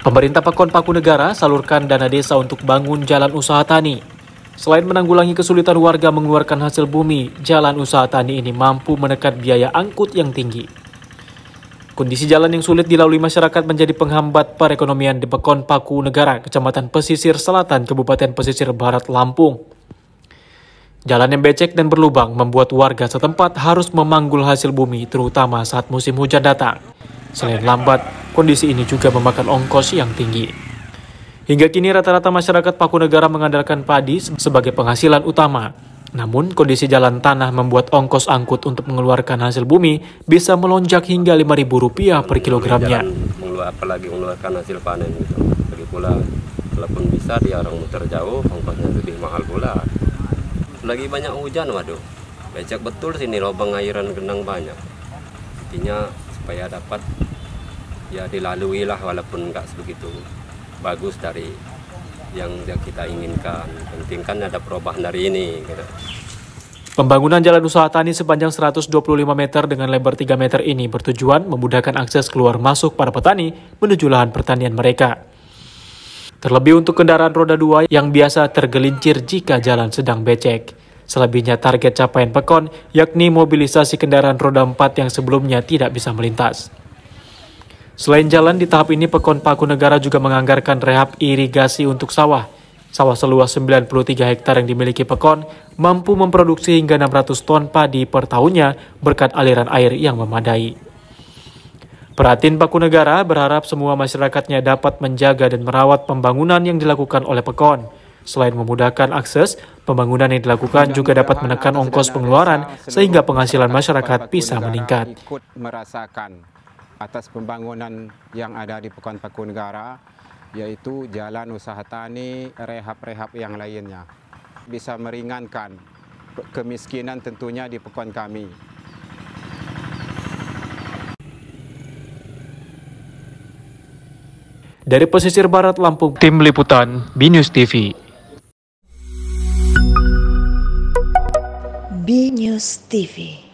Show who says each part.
Speaker 1: Pemerintah Pekon Paku Negara salurkan dana desa untuk bangun jalan usaha tani. Selain menanggulangi kesulitan warga mengeluarkan hasil bumi, jalan usaha tani ini mampu menekan biaya angkut yang tinggi. Kondisi jalan yang sulit dilalui masyarakat menjadi penghambat perekonomian di Pekon Paku Negara, Kecamatan Pesisir Selatan, Kabupaten Pesisir Barat, Lampung. Jalan yang becek dan berlubang membuat warga setempat harus memanggul hasil bumi, terutama saat musim hujan datang. Selain lambat, Kondisi ini juga memakan ongkos yang tinggi. Hingga kini rata-rata masyarakat negara mengandalkan padi sebagai penghasilan utama. Namun, kondisi jalan tanah membuat ongkos angkut untuk mengeluarkan hasil bumi bisa melonjak hingga Rp5.000 per kilogramnya.
Speaker 2: Apalagi mengeluarkan hasil panen Lagi pula, walaupun bisa dia orang muter jauh, ongkosnya lebih mahal pula. Lagi banyak hujan, waduh. Becek betul sini lubang airan genang banyak. Intinya supaya dapat ya dilalui lah walaupun nggak sebegitu bagus dari yang kita inginkan. Penting kan ada perubahan dari ini. Gitu.
Speaker 1: Pembangunan jalan usaha tani sepanjang 125 meter dengan lebar 3 meter ini bertujuan memudahkan akses keluar masuk para petani menuju lahan pertanian mereka. Terlebih untuk kendaraan roda 2 yang biasa tergelincir jika jalan sedang becek. Selebihnya target capaian Pekon, yakni mobilisasi kendaraan roda 4 yang sebelumnya tidak bisa melintas. Selain jalan, di tahap ini Pekon Paku Negara juga menganggarkan rehab irigasi untuk sawah. Sawah seluas 93 hektar yang dimiliki Pekon mampu memproduksi hingga 600 ton padi per tahunnya berkat aliran air yang memadai. Perhatian Paku Negara berharap semua masyarakatnya dapat menjaga dan merawat pembangunan yang dilakukan oleh Pekon. Selain memudahkan akses, pembangunan yang dilakukan juga dapat menekan ongkos pengeluaran sehingga penghasilan masyarakat bisa meningkat
Speaker 3: atas pembangunan yang ada di Pekan Pakunegara yaitu jalan usaha tani, rehab-rehab yang lainnya. Bisa meringankan kemiskinan tentunya di Pekan kami.
Speaker 1: Dari pesisir barat Lampung, tim liputan BNews TV.
Speaker 3: BNews TV.